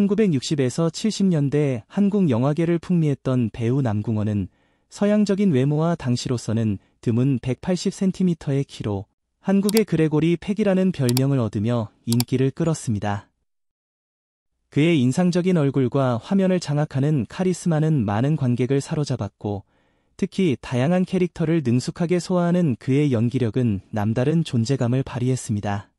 1960에서 70년대 한국 영화계를 풍미했던 배우 남궁원은 서양적인 외모와 당시로서는 드문 180cm의 키로 한국의 그레고리 팩이라는 별명을 얻으며 인기를 끌었습니다. 그의 인상적인 얼굴과 화면을 장악하는 카리스마는 많은 관객을 사로잡았고 특히 다양한 캐릭터를 능숙하게 소화하는 그의 연기력은 남다른 존재감을 발휘했습니다.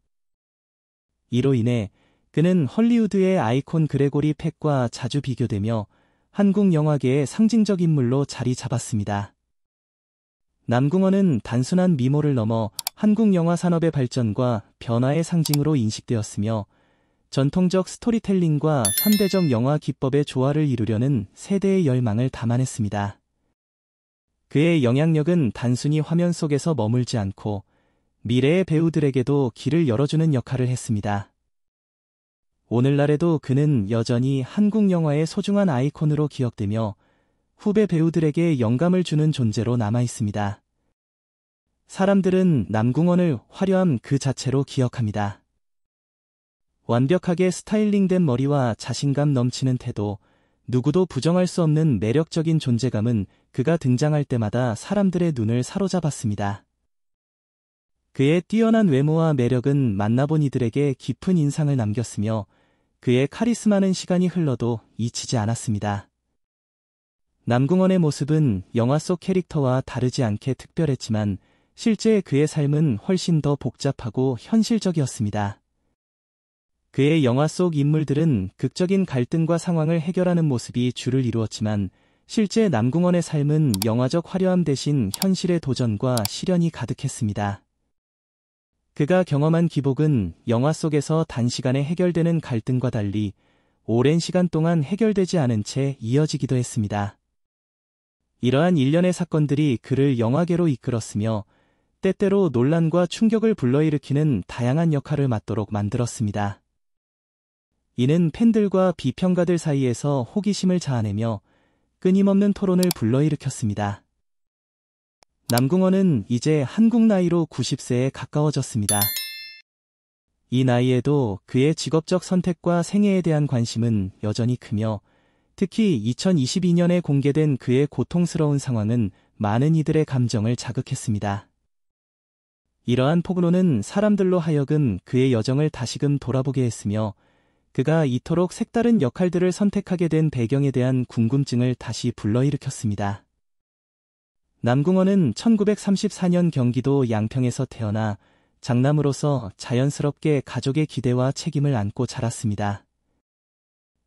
이로 인해 그는 헐리우드의 아이콘 그레고리 팩과 자주 비교되며 한국 영화계의 상징적 인물로 자리 잡았습니다. 남궁원은 단순한 미모를 넘어 한국 영화 산업의 발전과 변화의 상징으로 인식되었으며 전통적 스토리텔링과 현대적 영화 기법의 조화를 이루려는 세대의 열망을 담아냈습니다. 그의 영향력은 단순히 화면 속에서 머물지 않고 미래의 배우들에게도 길을 열어주는 역할을 했습니다. 오늘날에도 그는 여전히 한국 영화의 소중한 아이콘으로 기억되며 후배 배우들에게 영감을 주는 존재로 남아 있습니다. 사람들은 남궁원을 화려함 그 자체로 기억합니다. 완벽하게 스타일링된 머리와 자신감 넘치는 태도, 누구도 부정할 수 없는 매력적인 존재감은 그가 등장할 때마다 사람들의 눈을 사로잡았습니다. 그의 뛰어난 외모와 매력은 만나본 이들에게 깊은 인상을 남겼으며 그의 카리스마는 시간이 흘러도 잊히지 않았습니다. 남궁원의 모습은 영화 속 캐릭터와 다르지 않게 특별했지만 실제 그의 삶은 훨씬 더 복잡하고 현실적이었습니다. 그의 영화 속 인물들은 극적인 갈등과 상황을 해결하는 모습이 주를 이루었지만 실제 남궁원의 삶은 영화적 화려함 대신 현실의 도전과 시련이 가득했습니다. 그가 경험한 기복은 영화 속에서 단시간에 해결되는 갈등과 달리 오랜 시간 동안 해결되지 않은 채 이어지기도 했습니다. 이러한 일련의 사건들이 그를 영화계로 이끌었으며 때때로 논란과 충격을 불러일으키는 다양한 역할을 맡도록 만들었습니다. 이는 팬들과 비평가들 사이에서 호기심을 자아내며 끊임없는 토론을 불러일으켰습니다. 남궁원은 이제 한국 나이로 90세에 가까워졌습니다. 이 나이에도 그의 직업적 선택과 생애에 대한 관심은 여전히 크며 특히 2022년에 공개된 그의 고통스러운 상황은 많은 이들의 감정을 자극했습니다. 이러한 폭로는 사람들로 하여금 그의 여정을 다시금 돌아보게 했으며 그가 이토록 색다른 역할들을 선택하게 된 배경에 대한 궁금증을 다시 불러일으켰습니다. 남궁원은 1934년 경기도 양평에서 태어나 장남으로서 자연스럽게 가족의 기대와 책임을 안고 자랐습니다.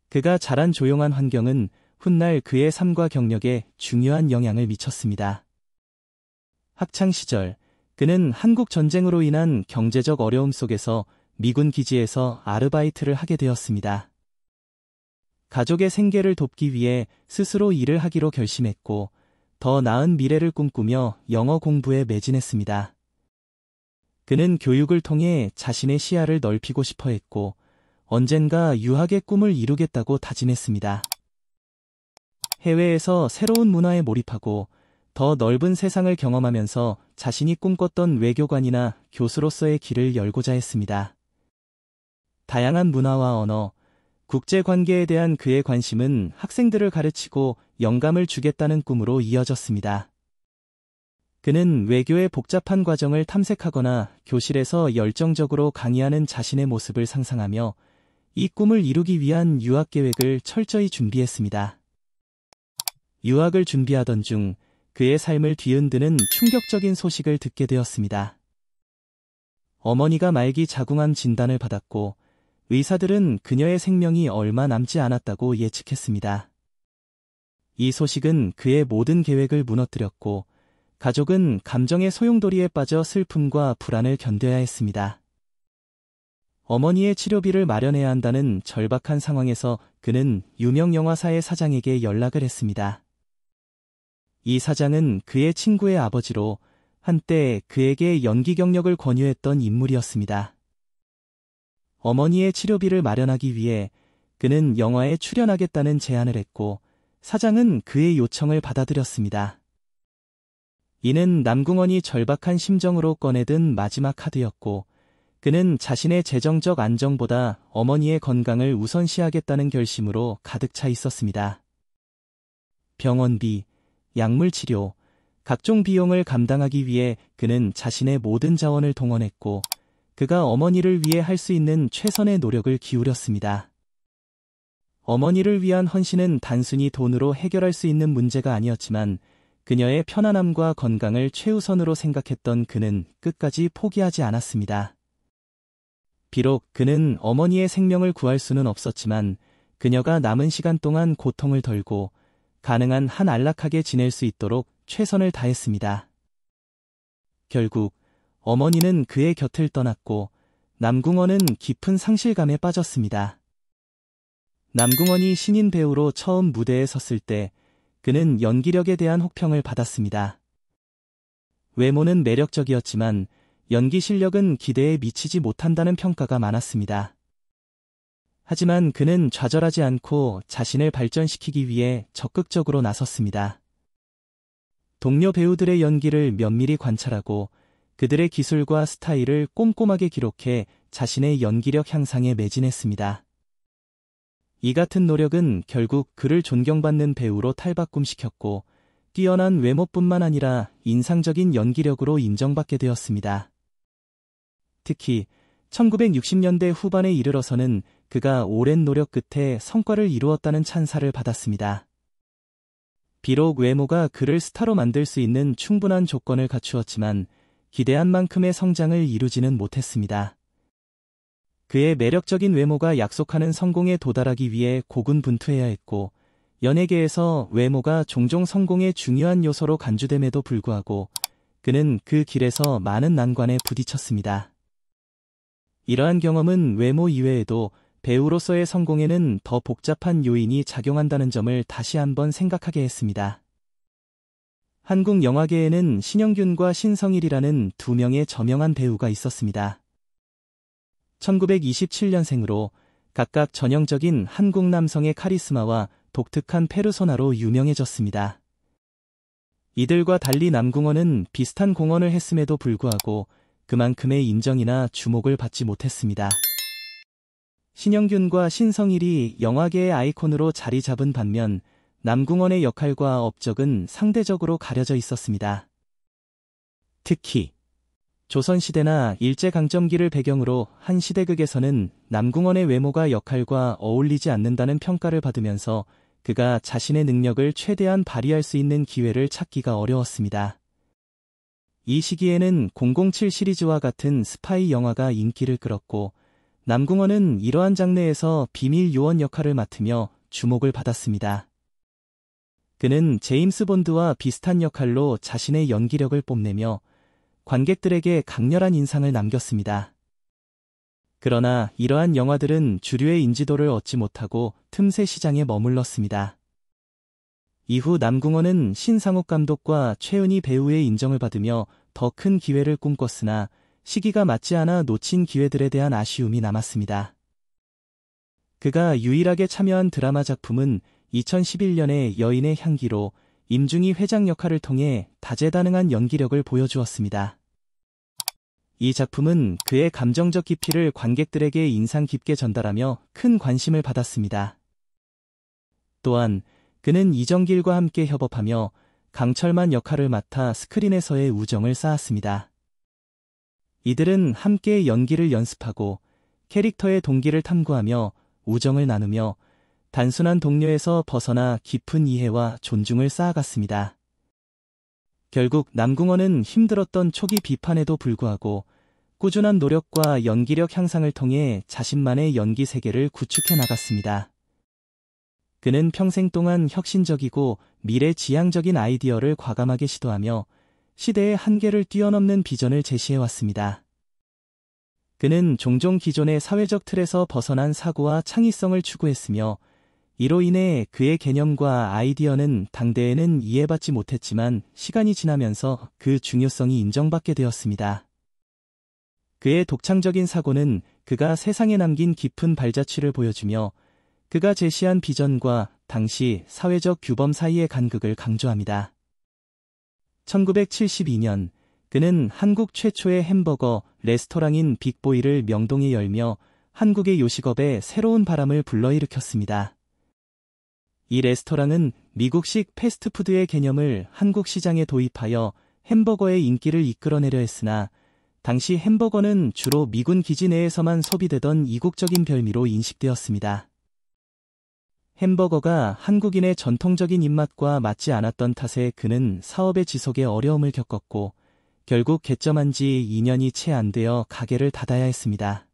그가 자란 조용한 환경은 훗날 그의 삶과 경력에 중요한 영향을 미쳤습니다. 학창 시절, 그는 한국 전쟁으로 인한 경제적 어려움 속에서 미군 기지에서 아르바이트를 하게 되었습니다. 가족의 생계를 돕기 위해 스스로 일을 하기로 결심했고 더 나은 미래를 꿈꾸며 영어 공부에 매진했습니다. 그는 교육을 통해 자신의 시야를 넓히고 싶어 했고 언젠가 유학의 꿈을 이루겠다고 다짐했습니다. 해외에서 새로운 문화에 몰입하고 더 넓은 세상을 경험하면서 자신이 꿈꿨던 외교관이나 교수로서의 길을 열고자 했습니다. 다양한 문화와 언어, 국제관계에 대한 그의 관심은 학생들을 가르치고 영감을 주겠다는 꿈으로 이어졌습니다. 그는 외교의 복잡한 과정을 탐색하거나 교실에서 열정적으로 강의하는 자신의 모습을 상상하며 이 꿈을 이루기 위한 유학 계획을 철저히 준비했습니다. 유학을 준비하던 중 그의 삶을 뒤흔드는 충격적인 소식을 듣게 되었습니다. 어머니가 말기 자궁암 진단을 받았고 의사들은 그녀의 생명이 얼마 남지 않았다고 예측했습니다. 이 소식은 그의 모든 계획을 무너뜨렸고 가족은 감정의 소용돌이에 빠져 슬픔과 불안을 견뎌야 했습니다. 어머니의 치료비를 마련해야 한다는 절박한 상황에서 그는 유명 영화사의 사장에게 연락을 했습니다. 이 사장은 그의 친구의 아버지로 한때 그에게 연기 경력을 권유했던 인물이었습니다. 어머니의 치료비를 마련하기 위해 그는 영화에 출연하겠다는 제안을 했고 사장은 그의 요청을 받아들였습니다. 이는 남궁원이 절박한 심정으로 꺼내든 마지막 카드였고 그는 자신의 재정적 안정보다 어머니의 건강을 우선시하겠다는 결심으로 가득 차 있었습니다. 병원비, 약물치료, 각종 비용을 감당하기 위해 그는 자신의 모든 자원을 동원했고 그가 어머니를 위해 할 수 있는 최선의 노력을 기울였습니다. 어머니를 위한 헌신은 단순히 돈으로 해결할 수 있는 문제가 아니었지만 그녀의 편안함과 건강을 최우선으로 생각했던 그는 끝까지 포기하지 않았습니다. 비록 그는 어머니의 생명을 구할 수는 없었지만 그녀가 남은 시간 동안 고통을 덜고 가능한 한 안락하게 지낼 수 있도록 최선을 다했습니다. 결국 어머니는 그의 곁을 떠났고 남궁원은 깊은 상실감에 빠졌습니다. 남궁원이 신인 배우로 처음 무대에 섰을 때 그는 연기력에 대한 혹평을 받았습니다. 외모는 매력적이었지만 연기 실력은 기대에 미치지 못한다는 평가가 많았습니다. 하지만 그는 좌절하지 않고 자신을 발전시키기 위해 적극적으로 나섰습니다. 동료 배우들의 연기를 면밀히 관찰하고 그들의 기술과 스타일을 꼼꼼하게 기록해 자신의 연기력 향상에 매진했습니다. 이 같은 노력은 결국 그를 존경받는 배우로 탈바꿈시켰고 뛰어난 외모뿐만 아니라 인상적인 연기력으로 인정받게 되었습니다. 특히 1960년대 후반에 이르러서는 그가 오랜 노력 끝에 성과를 이루었다는 찬사를 받았습니다. 비록 외모가 그를 스타로 만들 수 있는 충분한 조건을 갖추었지만 기대한 만큼의 성장을 이루지는 못했습니다. 그의 매력적인 외모가 약속하는 성공에 도달하기 위해 고군분투해야 했고 연예계에서 외모가 종종 성공의 중요한 요소로 간주됨에도 불구하고 그는 그 길에서 많은 난관에 부딪혔습니다. 이러한 경험은 외모 이외에도 배우로서의 성공에는 더 복잡한 요인이 작용한다는 점을 다시 한번 생각하게 했습니다. 한국 영화계에는 신영균과 신성일이라는 두 명의 저명한 배우가 있었습니다. 1927년생으로 각각 전형적인 한국 남성의 카리스마와 독특한 페르소나로 유명해졌습니다. 이들과 달리 남궁원은 비슷한 공헌을 했음에도 불구하고 그만큼의 인정이나 주목을 받지 못했습니다. 신영균과 신성일이 영화계의 아이콘으로 자리 잡은 반면 남궁원의 역할과 업적은 상대적으로 가려져 있었습니다. 특히 조선시대나 일제강점기를 배경으로 한 시대극에서는 남궁원의 외모가 역할과 어울리지 않는다는 평가를 받으면서 그가 자신의 능력을 최대한 발휘할 수 있는 기회를 찾기가 어려웠습니다. 이 시기에는 007 시리즈와 같은 스파이 영화가 인기를 끌었고 남궁원은 이러한 장르에서 비밀 요원 역할을 맡으며 주목을 받았습니다. 그는 제임스 본드와 비슷한 역할로 자신의 연기력을 뽐내며 관객들에게 강렬한 인상을 남겼습니다. 그러나 이러한 영화들은 주류의 인지도를 얻지 못하고 틈새 시장에 머물렀습니다. 이후 남궁원은 신상옥 감독과 최은희 배우의 인정을 받으며 더 큰 기회를 꿈꿨으나 시기가 맞지 않아 놓친 기회들에 대한 아쉬움이 남았습니다. 그가 유일하게 참여한 드라마 작품은 2011년에 여인의 향기로 임중희 회장 역할을 통해 다재다능한 연기력을 보여주었습니다. 이 작품은 그의 감정적 깊이를 관객들에게 인상 깊게 전달하며 큰 관심을 받았습니다. 또한 그는 이정길과 함께 협업하며 강철만 역할을 맡아 스크린에서의 우정을 쌓았습니다. 이들은 함께 연기를 연습하고 캐릭터의 동기를 탐구하며 우정을 나누며 단순한 동료에서 벗어나 깊은 이해와 존중을 쌓아갔습니다. 결국 남궁원은 힘들었던 초기 비판에도 불구하고 꾸준한 노력과 연기력 향상을 통해 자신만의 연기 세계를 구축해 나갔습니다. 그는 평생 동안 혁신적이고 미래지향적인 아이디어를 과감하게 시도하며 시대의 한계를 뛰어넘는 비전을 제시해왔습니다. 그는 종종 기존의 사회적 틀에서 벗어난 사고와 창의성을 추구했으며 이로 인해 그의 개념과 아이디어는 당대에는 이해받지 못했지만 시간이 지나면서 그 중요성이 인정받게 되었습니다. 그의 독창적인 사고는 그가 세상에 남긴 깊은 발자취를 보여주며 그가 제시한 비전과 당시 사회적 규범 사이의 간극을 강조합니다. 1972년 그는 한국 최초의 햄버거 레스토랑인 빅보이를 명동에 열며 한국의 요식업에 새로운 바람을 불러일으켰습니다. 이 레스토랑은 미국식 패스트푸드의 개념을 한국 시장에 도입하여 햄버거의 인기를 이끌어내려 했으나 당시 햄버거는 주로 미군 기지 내에서만 소비되던 이국적인 별미로 인식되었습니다. 햄버거가 한국인의 전통적인 입맛과 맞지 않았던 탓에 그는 사업의 지속에 어려움을 겪었고 결국 개점한 지 2년이 채 안 되어 가게를 닫아야 했습니다.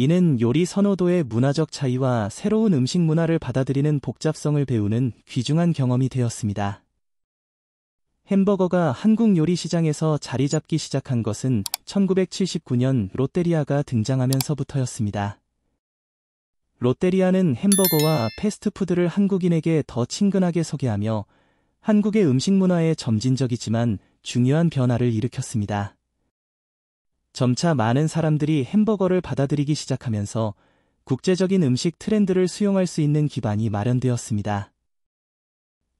이는 요리 선호도의 문화적 차이와 새로운 음식 문화를 받아들이는 복잡성을 배우는 귀중한 경험이 되었습니다. 햄버거가 한국 요리 시장에서 자리 잡기 시작한 것은 1979년 롯데리아가 등장하면서부터였습니다. 롯데리아는 햄버거와 패스트푸드를 한국인에게 더 친근하게 소개하며 한국의 음식 문화에 점진적이지만 중요한 변화를 일으켰습니다. 점차 많은 사람들이 햄버거를 받아들이기 시작하면서 국제적인 음식 트렌드를 수용할 수 있는 기반이 마련되었습니다.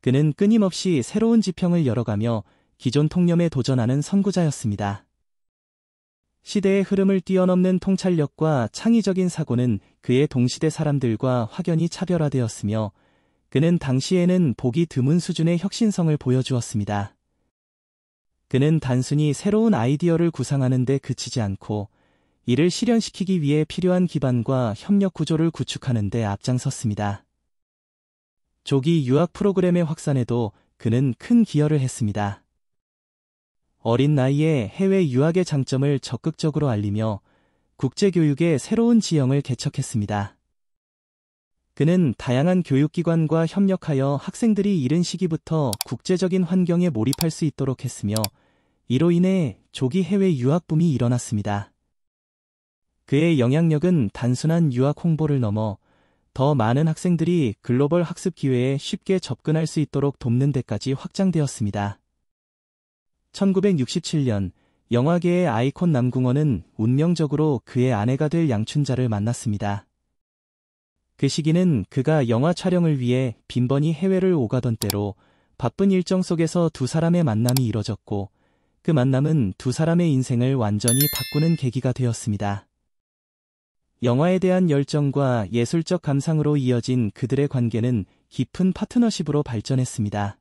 그는 끊임없이 새로운 지평을 열어가며 기존 통념에 도전하는 선구자였습니다. 시대의 흐름을 뛰어넘는 통찰력과 창의적인 사고는 그의 동시대 사람들과 확연히 차별화되었으며 그는 당시에는 보기 드문 수준의 혁신성을 보여주었습니다. 그는 단순히 새로운 아이디어를 구상하는 데 그치지 않고 이를 실현시키기 위해 필요한 기반과 협력 구조를 구축하는 데 앞장섰습니다. 조기 유학 프로그램의 확산에도 그는 큰 기여를 했습니다. 어린 나이에 해외 유학의 장점을 적극적으로 알리며 국제교육의 새로운 지형을 개척했습니다. 그는 다양한 교육기관과 협력하여 학생들이 이른 시기부터 국제적인 환경에 몰입할 수 있도록 했으며 이로 인해 조기 해외 유학 붐이 일어났습니다. 그의 영향력은 단순한 유학 홍보를 넘어 더 많은 학생들이 글로벌 학습 기회에 쉽게 접근할 수 있도록 돕는 데까지 확장되었습니다. 1967년 영화계의 아이콘 남궁원은 운명적으로 그의 아내가 될 양춘자를 만났습니다. 그 시기는 그가 영화 촬영을 위해 빈번히 해외를 오가던 때로 바쁜 일정 속에서 두 사람의 만남이 이뤄졌고 그 만남은 두 사람의 인생을 완전히 바꾸는 계기가 되었습니다. 영화에 대한 열정과 예술적 감상으로 이어진 그들의 관계는 깊은 파트너십으로 발전했습니다.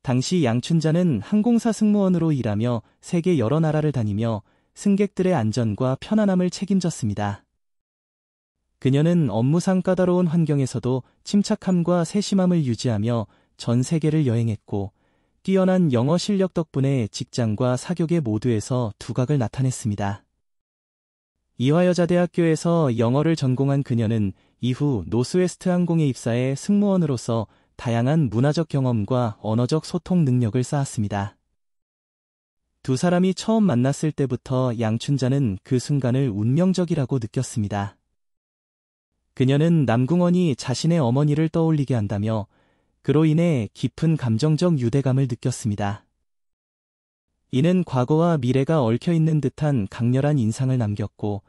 당시 양춘자는 항공사 승무원으로 일하며 세계 여러 나라를 다니며 승객들의 안전과 편안함을 책임졌습니다. 그녀는 업무상 까다로운 환경에서도 침착함과 세심함을 유지하며 전 세계를 여행했고 뛰어난 영어 실력 덕분에 직장과 사격의 모두에서 두각을 나타냈습니다. 이화여자대학교에서 영어를 전공한 그녀는 이후 노스웨스트 항공에 입사해 승무원으로서 다양한 문화적 경험과 언어적 소통 능력을 쌓았습니다. 두 사람이 처음 만났을 때부터 양춘자는 그 순간을 운명적이라고 느꼈습니다. 그녀는 남궁원이 자신의 어머니를 떠올리게 한다며 그로 인해 깊은 감정적 유대감을 느꼈습니다. 이는 과거와 미래가 얽혀있는 듯한 강렬한 인상을 남겼고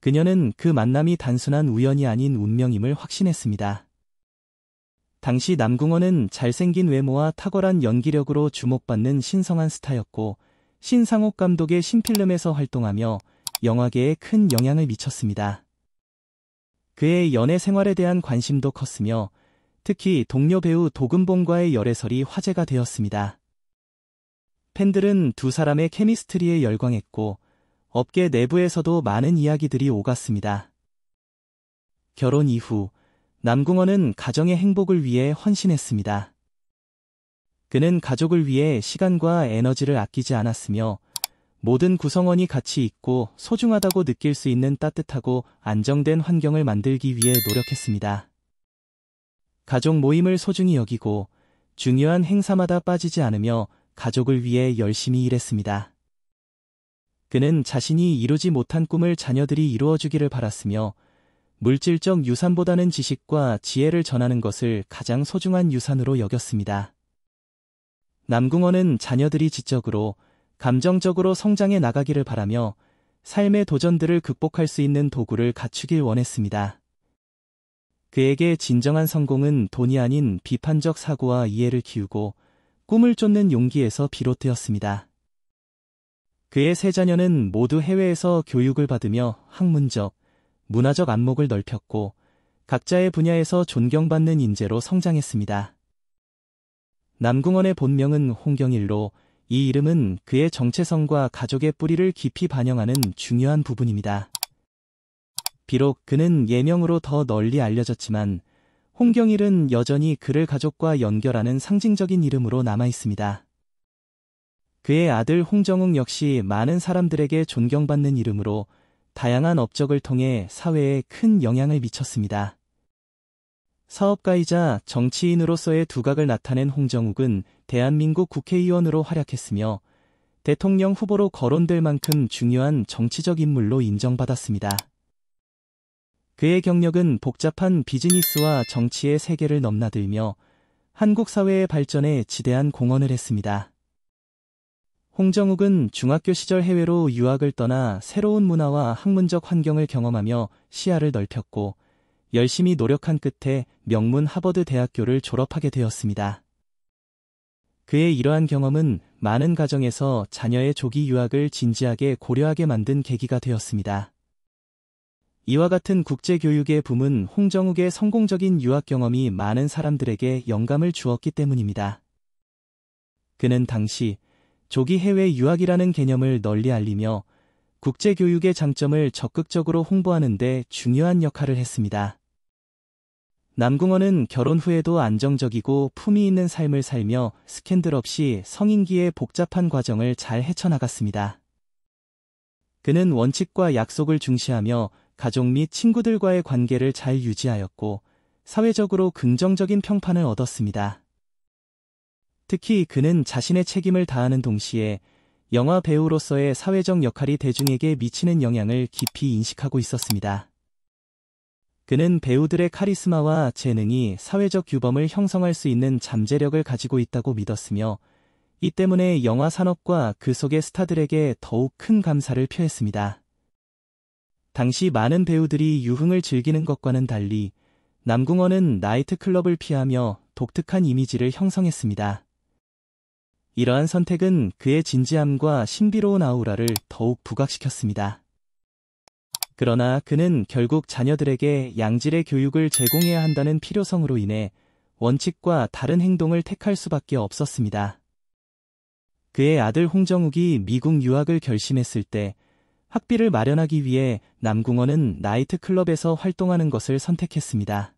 그녀는 그 만남이 단순한 우연이 아닌 운명임을 확신했습니다. 당시 남궁원은 잘생긴 외모와 탁월한 연기력으로 주목받는 신성한 스타였고 신상옥 감독의 신필름에서 활동하며 영화계에 큰 영향을 미쳤습니다. 그의 연애 생활에 대한 관심도 컸으며 특히 동료 배우 도금봉과의 열애설이 화제가 되었습니다. 팬들은 두 사람의 케미스트리에 열광했고 업계 내부에서도 많은 이야기들이 오갔습니다. 결혼 이후 남궁원은 가정의 행복을 위해 헌신했습니다. 그는 가족을 위해 시간과 에너지를 아끼지 않았으며 모든 구성원이 같이 있고 소중하다고 느낄 수 있는 따뜻하고 안정된 환경을 만들기 위해 노력했습니다. 가족 모임을 소중히 여기고 중요한 행사마다 빠지지 않으며 가족을 위해 열심히 일했습니다. 그는 자신이 이루지 못한 꿈을 자녀들이 이루어주기를 바랐으며 물질적 유산보다는 지식과 지혜를 전하는 것을 가장 소중한 유산으로 여겼습니다. 남궁원은 자녀들이 지적으로 감정적으로 성장해 나가기를 바라며 삶의 도전들을 극복할 수 있는 도구를 갖추길 원했습니다. 그에게 진정한 성공은 돈이 아닌 비판적 사고와 이해를 키우고 꿈을 쫓는 용기에서 비롯되었습니다. 그의 세 자녀는 모두 해외에서 교육을 받으며 학문적, 문화적 안목을 넓혔고 각자의 분야에서 존경받는 인재로 성장했습니다. 남궁원의 본명은 홍경일로 이 이름은 그의 정체성과 가족의 뿌리를 깊이 반영하는 중요한 부분입니다. 비록 그는 예명으로 더 널리 알려졌지만 홍경일은 여전히 그를 가족과 연결하는 상징적인 이름으로 남아있습니다. 그의 아들 홍정웅 역시 많은 사람들에게 존경받는 이름으로 다양한 업적을 통해 사회에 큰 영향을 미쳤습니다. 사업가이자 정치인으로서의 두각을 나타낸 홍정욱은 대한민국 국회의원으로 활약했으며 대통령 후보로 거론될 만큼 중요한 정치적 인물로 인정받았습니다. 그의 경력은 복잡한 비즈니스와 정치의 세계를 넘나들며 한국 사회의 발전에 지대한 공헌을 했습니다. 홍정욱은 중학교 시절 해외로 유학을 떠나 새로운 문화와 학문적 환경을 경험하며 시야를 넓혔고 열심히 노력한 끝에 명문 하버드 대학교를 졸업하게 되었습니다. 그의 이러한 경험은 많은 가정에서 자녀의 조기 유학을 진지하게 고려하게 만든 계기가 되었습니다. 이와 같은 국제교육의 붐은 홍정욱의 성공적인 유학 경험이 많은 사람들에게 영감을 주었기 때문입니다. 그는 당시 조기 해외 유학이라는 개념을 널리 알리며 국제교육의 장점을 적극적으로 홍보하는 데 중요한 역할을 했습니다. 남궁원은 결혼 후에도 안정적이고 품위 있는 삶을 살며 스캔들 없이 성인기의 복잡한 과정을 잘 헤쳐나갔습니다. 그는 원칙과 약속을 중시하며 가족 및 친구들과의 관계를 잘 유지하였고 사회적으로 긍정적인 평판을 얻었습니다. 특히 그는 자신의 책임을 다하는 동시에 영화 배우로서의 사회적 역할이 대중에게 미치는 영향을 깊이 인식하고 있었습니다. 그는 배우들의 카리스마와 재능이 사회적 규범을 형성할 수 있는 잠재력을 가지고 있다고 믿었으며 이 때문에 영화 산업과 그 속의 스타들에게 더욱 큰 감사를 표했습니다. 당시 많은 배우들이 유흥을 즐기는 것과는 달리 남궁원은 나이트클럽을 피하며 독특한 이미지를 형성했습니다. 이러한 선택은 그의 진지함과 신비로운 아우라를 더욱 부각시켰습니다. 그러나 그는 결국 자녀들에게 양질의 교육을 제공해야 한다는 필요성으로 인해 원칙과 다른 행동을 택할 수밖에 없었습니다. 그의 아들 홍정욱이 미국 유학을 결심했을 때 학비를 마련하기 위해 남궁원은 나이트클럽에서 활동하는 것을 선택했습니다.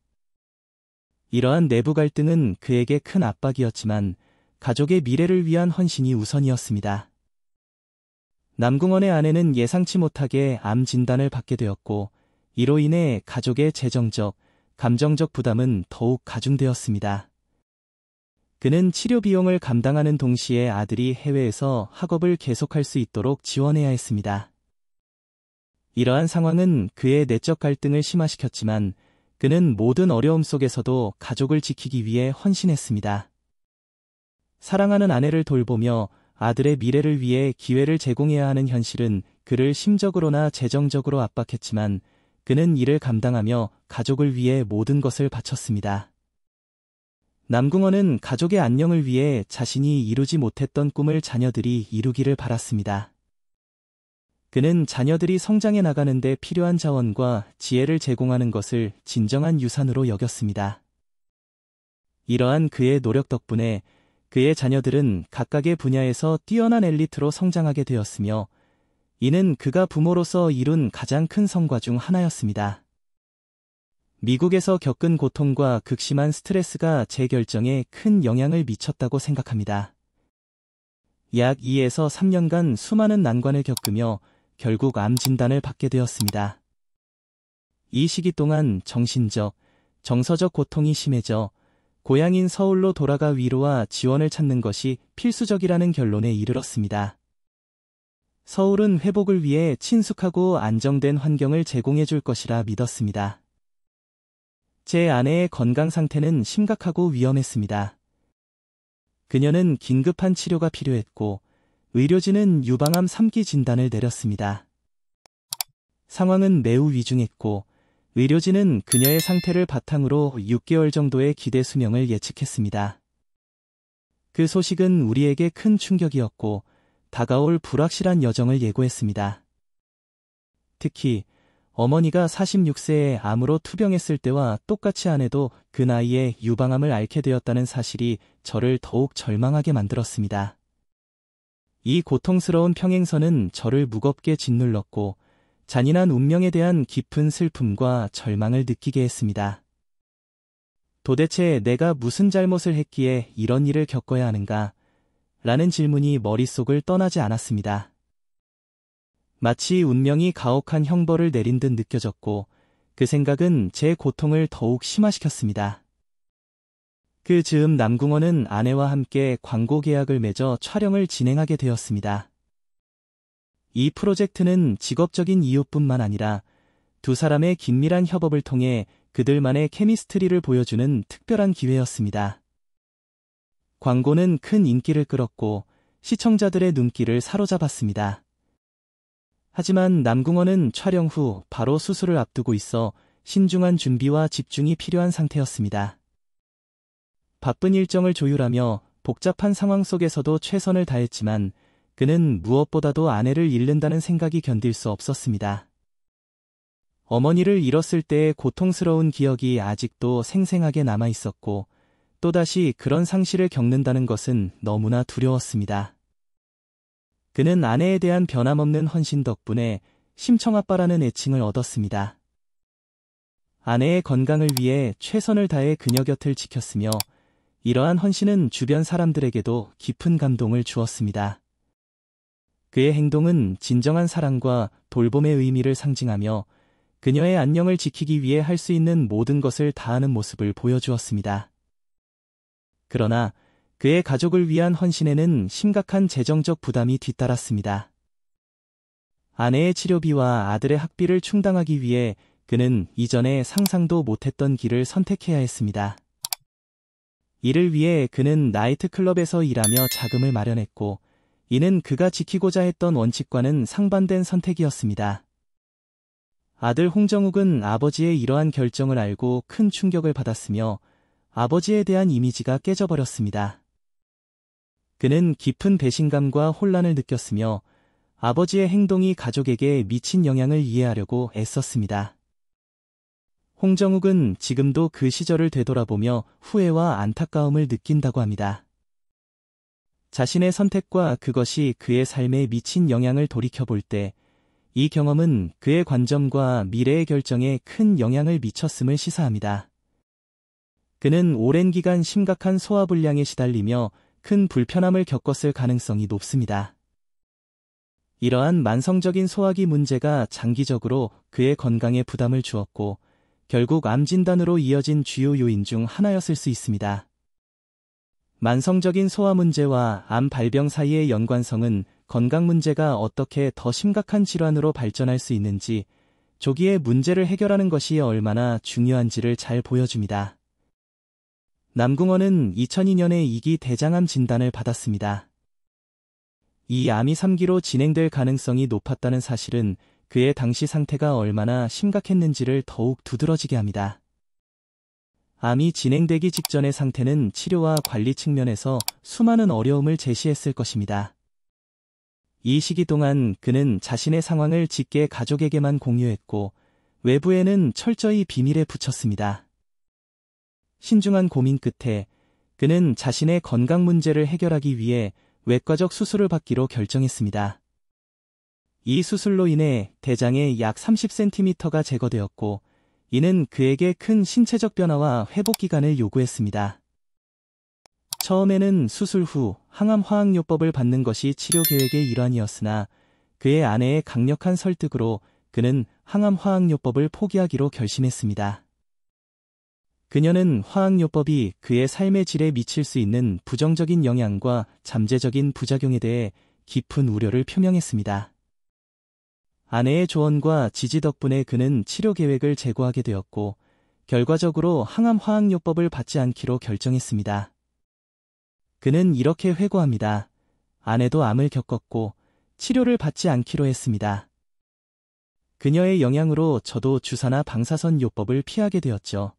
이러한 내부 갈등은 그에게 큰 압박이었지만 가족의 미래를 위한 헌신이 우선이었습니다. 남궁원의 아내는 예상치 못하게 암 진단을 받게 되었고 이로 인해 가족의 재정적, 감정적 부담은 더욱 가중되었습니다. 그는 치료 비용을 감당하는 동시에 아들이 해외에서 학업을 계속할 수 있도록 지원해야 했습니다. 이러한 상황은 그의 내적 갈등을 심화시켰지만 그는 모든 어려움 속에서도 가족을 지키기 위해 헌신했습니다. 사랑하는 아내를 돌보며 아들의 미래를 위해 기회를 제공해야 하는 현실은 그를 심적으로나 재정적으로 압박했지만 그는 이를 감당하며 가족을 위해 모든 것을 바쳤습니다. 남궁원은 가족의 안녕을 위해 자신이 이루지 못했던 꿈을 자녀들이 이루기를 바랐습니다. 그는 자녀들이 성장해 나가는 데 필요한 자원과 지혜를 제공하는 것을 진정한 유산으로 여겼습니다. 이러한 그의 노력 덕분에 그의 자녀들은 각각의 분야에서 뛰어난 엘리트로 성장하게 되었으며 이는 그가 부모로서 이룬 가장 큰 성과 중 하나였습니다. 미국에서 겪은 고통과 극심한 스트레스가 제 결정에 큰 영향을 미쳤다고 생각합니다. 약 2에서 3년간 수많은 난관을 겪으며 결국 암 진단을 받게 되었습니다. 이 시기 동안 정신적, 정서적 고통이 심해져 고향인 서울로 돌아가 위로와 지원을 찾는 것이 필수적이라는 결론에 이르렀습니다. 서울은 회복을 위해 친숙하고 안정된 환경을 제공해 줄 것이라 믿었습니다. 제 아내의 건강 상태는 심각하고 위험했습니다. 그녀는 긴급한 치료가 필요했고 의료진은 유방암 3기 진단을 내렸습니다. 상황은 매우 위중했고 의료진은 그녀의 상태를 바탕으로 6개월 정도의 기대 수명을 예측했습니다. 그 소식은 우리에게 큰 충격이었고 다가올 불확실한 여정을 예고했습니다. 특히 어머니가 46세에 암으로 투병했을 때와 똑같이 안 해도 그 나이에 유방암을 앓게 되었다는 사실이 저를 더욱 절망하게 만들었습니다. 이 고통스러운 평행선은 저를 무겁게 짓눌렀고 잔인한 운명에 대한 깊은 슬픔과 절망을 느끼게 했습니다. 도대체 내가 무슨 잘못을 했기에 이런 일을 겪어야 하는가? 라는 질문이 머릿속을 떠나지 않았습니다. 마치 운명이 가혹한 형벌을 내린 듯 느껴졌고 그 생각은 제 고통을 더욱 심화시켰습니다. 그 즈음 남궁원은 아내와 함께 광고 계약을 맺어 촬영을 진행하게 되었습니다. 이 프로젝트는 직업적인 이유뿐만 아니라 두 사람의 긴밀한 협업을 통해 그들만의 케미스트리를 보여주는 특별한 기회였습니다. 광고는 큰 인기를 끌었고 시청자들의 눈길을 사로잡았습니다. 하지만 남궁원은 촬영 후 바로 수술을 앞두고 있어 신중한 준비와 집중이 필요한 상태였습니다. 바쁜 일정을 조율하며 복잡한 상황 속에서도 최선을 다했지만 그는 무엇보다도 아내를 잃는다는 생각이 견딜 수 없었습니다. 어머니를 잃었을 때의 고통스러운 기억이 아직도 생생하게 남아 있었고 또다시 그런 상실을 겪는다는 것은 너무나 두려웠습니다. 그는 아내에 대한 변함없는 헌신 덕분에 심청아빠라는 애칭을 얻었습니다. 아내의 건강을 위해 최선을 다해 그녀 곁을 지켰으며 이러한 헌신은 주변 사람들에게도 깊은 감동을 주었습니다. 그의 행동은 진정한 사랑과 돌봄의 의미를 상징하며 그녀의 안녕을 지키기 위해 할 수 있는 모든 것을 다하는 모습을 보여주었습니다. 그러나 그의 가족을 위한 헌신에는 심각한 재정적 부담이 뒤따랐습니다. 아내의 치료비와 아들의 학비를 충당하기 위해 그는 이전에 상상도 못했던 길을 선택해야 했습니다. 이를 위해 그는 나이트클럽에서 일하며 자금을 마련했고 이는 그가 지키고자 했던 원칙과는 상반된 선택이었습니다. 아들 홍정욱은 아버지의 이러한 결정을 알고 큰 충격을 받았으며 아버지에 대한 이미지가 깨져버렸습니다. 그는 깊은 배신감과 혼란을 느꼈으며 아버지의 행동이 가족에게 미친 영향을 이해하려고 애썼습니다. 홍정욱은 지금도 그 시절을 되돌아보며 후회와 안타까움을 느낀다고 합니다. 자신의 선택과 그것이 그의 삶에 미친 영향을 돌이켜볼 때 이 경험은 그의 관점과 미래의 결정에 큰 영향을 미쳤음을 시사합니다. 그는 오랜 기간 심각한 소화불량에 시달리며 큰 불편함을 겪었을 가능성이 높습니다. 이러한 만성적인 소화기 문제가 장기적으로 그의 건강에 부담을 주었고 결국 암 진단으로 이어진 주요 요인 중 하나였을 수 있습니다. 만성적인 소화 문제와 암 발병 사이의 연관성은 건강 문제가 어떻게 더 심각한 질환으로 발전할 수 있는지 조기에 문제를 해결하는 것이 얼마나 중요한지를 잘 보여줍니다. 남궁원은 2002년에 2기 대장암 진단을 받았습니다. 이 암이 3기로 진행될 가능성이 높았다는 사실은 그의 당시 상태가 얼마나 심각했는지를 더욱 두드러지게 합니다. 암이 진행되기 직전의 상태는 치료와 관리 측면에서 수많은 어려움을 제시했을 것입니다. 이 시기 동안 그는 자신의 상황을 직계 가족에게만 공유했고 외부에는 철저히 비밀에 붙였습니다. 신중한 고민 끝에 그는 자신의 건강 문제를 해결하기 위해 외과적 수술을 받기로 결정했습니다. 이 수술로 인해 대장의 약 30cm가 제거되었고 이는 그에게 큰 신체적 변화와 회복 기간을 요구했습니다. 처음에는 수술 후 항암화학요법을 받는 것이 치료 계획의 일환이었으나 그의 아내의 강력한 설득으로 그는 항암화학요법을 포기하기로 결심했습니다. 그녀는 화학요법이 그의 삶의 질에 미칠 수 있는 부정적인 영향과 잠재적인 부작용에 대해 깊은 우려를 표명했습니다. 아내의 조언과 지지 덕분에 그는 치료 계획을 제고하게 되었고 결과적으로 항암 화학요법을 받지 않기로 결정했습니다. 그는 이렇게 회고합니다. 아내도 암을 겪었고 치료를 받지 않기로 했습니다. 그녀의 영향으로 저도 주사나 방사선 요법을 피하게 되었죠.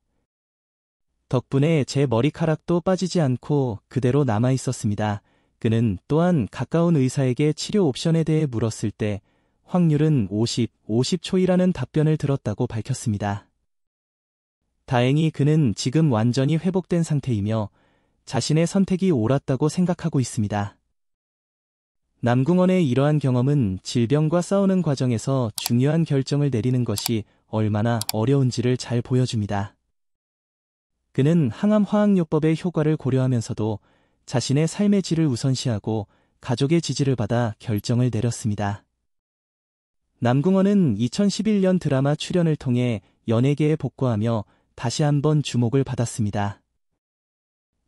덕분에 제 머리카락도 빠지지 않고 그대로 남아 있었습니다. 그는 또한 가까운 의사에게 치료 옵션에 대해 물었을 때 확률은 50, 50초이라는 답변을 들었다고 밝혔습니다. 다행히 그는 지금 완전히 회복된 상태이며 자신의 선택이 옳았다고 생각하고 있습니다. 남궁원의 이러한 경험은 질병과 싸우는 과정에서 중요한 결정을 내리는 것이 얼마나 어려운지를 잘 보여줍니다. 그는 항암화학요법의 효과를 고려하면서도 자신의 삶의 질을 우선시하고 가족의 지지를 받아 결정을 내렸습니다. 남궁원은 2011년 드라마 출연을 통해 연예계에 복구하며 다시 한번 주목을 받았습니다.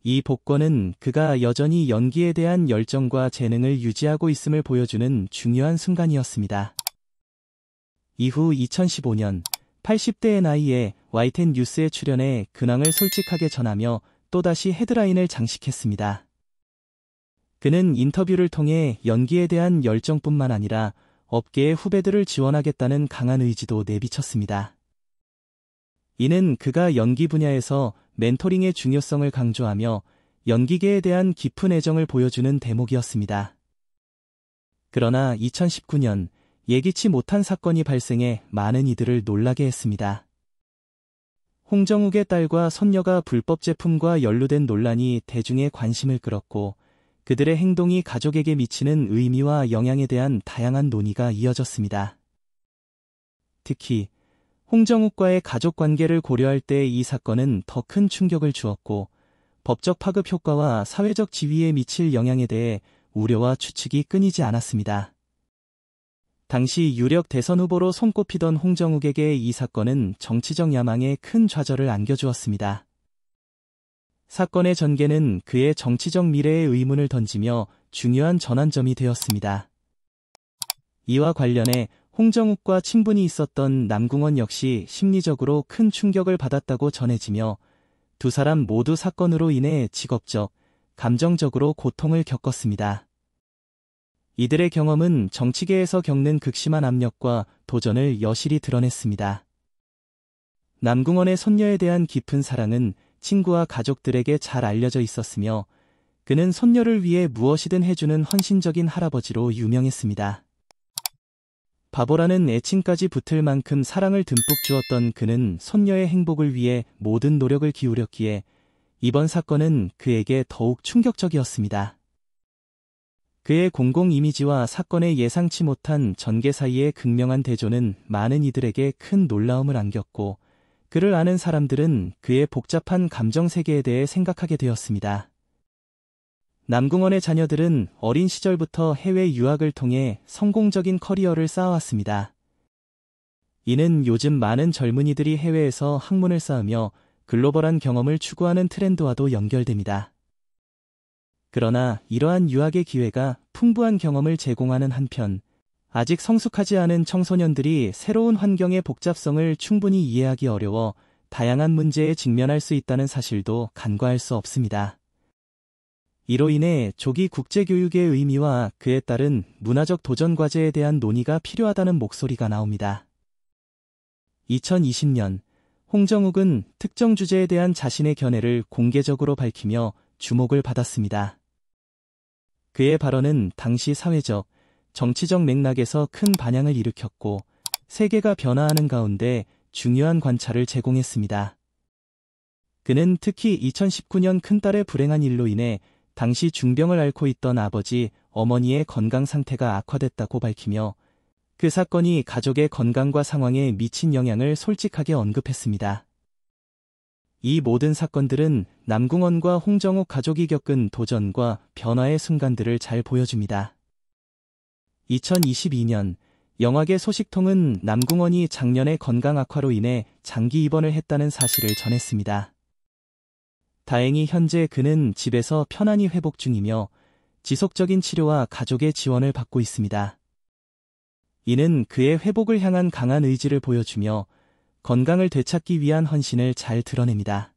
이 복권은 그가 여전히 연기에 대한 열정과 재능을 유지하고 있음을 보여주는 중요한 순간이었습니다. 이후 2015년 80대의 나이에 와이텐 뉴스에 출연해 근황을 솔직하게 전하며 또다시 헤드라인을 장식했습니다. 그는 인터뷰를 통해 연기에 대한 열정뿐만 아니라 업계의 후배들을 지원하겠다는 강한 의지도 내비쳤습니다. 이는 그가 연기 분야에서 멘토링의 중요성을 강조하며 연기계에 대한 깊은 애정을 보여주는 대목이었습니다. 그러나 2019년 예기치 못한 사건이 발생해 많은 이들을 놀라게 했습니다. 홍정욱의 딸과 손녀가 불법 제품과 연루된 논란이 대중의 관심을 끌었고 그들의 행동이 가족에게 미치는 의미와 영향에 대한 다양한 논의가 이어졌습니다. 특히 홍정욱과의 가족 관계를 고려할 때 이 사건은 더 큰 충격을 주었고 법적 파급 효과와 사회적 지위에 미칠 영향에 대해 우려와 추측이 끊이지 않았습니다. 당시 유력 대선 후보로 손꼽히던 홍정욱에게 이 사건은 정치적 야망에 큰 좌절을 안겨주었습니다. 사건의 전개는 그의 정치적 미래에 의문을 던지며 중요한 전환점이 되었습니다. 이와 관련해 홍정욱과 친분이 있었던 남궁원 역시 심리적으로 큰 충격을 받았다고 전해지며 두 사람 모두 사건으로 인해 직업적, 감정적으로 고통을 겪었습니다. 이들의 경험은 정치계에서 겪는 극심한 압력과 도전을 여실히 드러냈습니다. 남궁원의 손녀에 대한 깊은 사랑은 친구와 가족들에게 잘 알려져 있었으며 그는 손녀를 위해 무엇이든 해주는 헌신적인 할아버지로 유명했습니다. 바보라는 애칭까지 붙을 만큼 사랑을 듬뿍 주었던 그는 손녀의 행복을 위해 모든 노력을 기울였기에 이번 사건은 그에게 더욱 충격적이었습니다. 그의 공공 이미지와 사건의 예상치 못한 전개 사이의 극명한 대조는 많은 이들에게 큰 놀라움을 안겼고 그를 아는 사람들은 그의 복잡한 감정 세계에 대해 생각하게 되었습니다. 남궁원의 자녀들은 어린 시절부터 해외 유학을 통해 성공적인 커리어를 쌓아왔습니다. 이는 요즘 많은 젊은이들이 해외에서 학문을 쌓으며 글로벌한 경험을 추구하는 트렌드와도 연결됩니다. 그러나 이러한 유학의 기회가 풍부한 경험을 제공하는 한편 아직 성숙하지 않은 청소년들이 새로운 환경의 복잡성을 충분히 이해하기 어려워 다양한 문제에 직면할 수 있다는 사실도 간과할 수 없습니다. 이로 인해 조기 국제교육의 의미와 그에 따른 문화적 도전과제에 대한 논의가 필요하다는 목소리가 나옵니다. 2020년, 홍정욱은 특정 주제에 대한 자신의 견해를 공개적으로 밝히며 주목을 받았습니다. 그의 발언은 당시 사회적, 정치적 맥락에서 큰 반향을 일으켰고 세계가 변화하는 가운데 중요한 관찰을 제공했습니다. 그는 특히 2019년 큰딸의 불행한 일로 인해 당시 중병을 앓고 있던 아버지, 어머니의 건강 상태가 악화됐다고 밝히며 그 사건이 가족의 건강과 상황에 미친 영향을 솔직하게 언급했습니다. 이 모든 사건들은 남궁원과 홍정욱 가족이 겪은 도전과 변화의 순간들을 잘 보여줍니다. 2022년 영화계 소식통은 남궁원이 작년에 건강 악화로 인해 장기 입원을 했다는 사실을 전했습니다. 다행히 현재 그는 집에서 편안히 회복 중이며 지속적인 치료와 가족의 지원을 받고 있습니다. 이는 그의 회복을 향한 강한 의지를 보여주며 건강을 되찾기 위한 헌신을 잘 드러냅니다.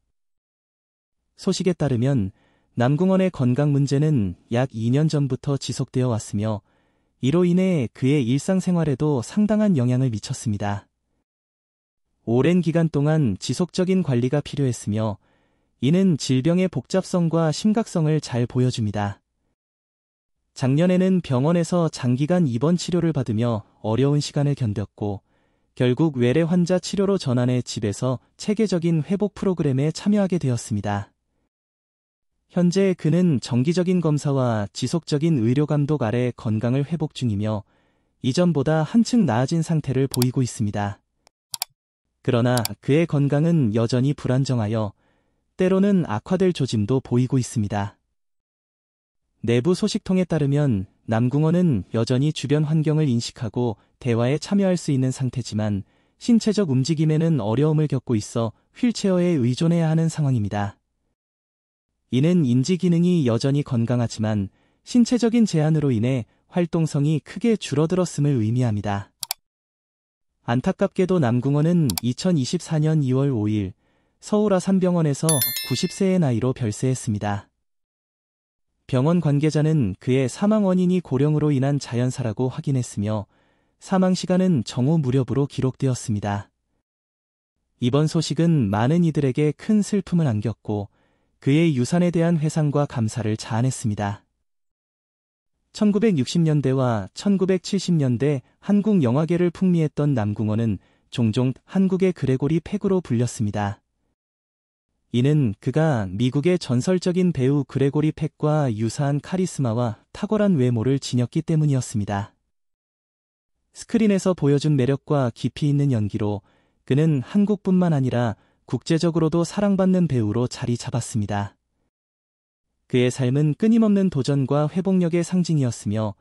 소식에 따르면 남궁원의 건강 문제는 약 2년 전부터 지속되어 왔으며 이로 인해 그의 일상생활에도 상당한 영향을 미쳤습니다. 오랜 기간 동안 지속적인 관리가 필요했으며 이는 질병의 복잡성과 심각성을 잘 보여줍니다. 작년에는 병원에서 장기간 입원 치료를 받으며 어려운 시간을 견뎠고 결국 외래 환자 치료로 전환해 집에서 체계적인 회복 프로그램에 참여하게 되었습니다. 현재 그는 정기적인 검사와 지속적인 의료감독 아래 건강을 회복 중이며 이전보다 한층 나아진 상태를 보이고 있습니다. 그러나 그의 건강은 여전히 불안정하여 때로는 악화될 조짐도 보이고 있습니다. 내부 소식통에 따르면 남궁원은 여전히 주변 환경을 인식하고 대화에 참여할 수 있는 상태지만 신체적 움직임에는 어려움을 겪고 있어 휠체어에 의존해야 하는 상황입니다. 이는 인지 기능이 여전히 건강하지만 신체적인 제한으로 인해 활동성이 크게 줄어들었음을 의미합니다. 안타깝게도 남궁원은 2024년 2월 5일 서울 아산병원에서 90세의 나이로 별세했습니다. 병원 관계자는 그의 사망 원인이 고령으로 인한 자연사라고 확인했으며 사망 시간은 정오 무렵으로 기록되었습니다. 이번 소식은 많은 이들에게 큰 슬픔을 안겼고 그의 유산에 대한 회상과 감사를 자아냈습니다. 1960년대와 1970년대 한국 영화계를 풍미했던 남궁원은 종종 한국의 그레고리 팩으로 불렸습니다. 이는 그가 미국의 전설적인 배우 그레고리 팩과 유사한 카리스마와 탁월한 외모를 지녔기 때문이었습니다. 스크린에서 보여준 매력과 깊이 있는 연기로 그는 한국뿐만 아니라 국제적으로도 사랑받는 배우로 자리 잡았습니다. 그의 삶은 끊임없는 도전과 회복력의 상징이었으며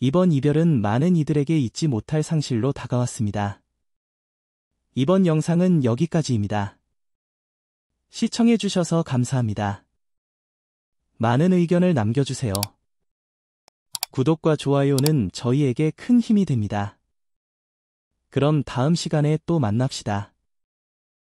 이번 이별은 많은 이들에게 잊지 못할 상실로 다가왔습니다. 이번 영상은 여기까지입니다. 시청해주셔서 감사합니다. 많은 의견을 남겨주세요. 구독과 좋아요는 저희에게 큰 힘이 됩니다. 그럼 다음 시간에 또 만납시다.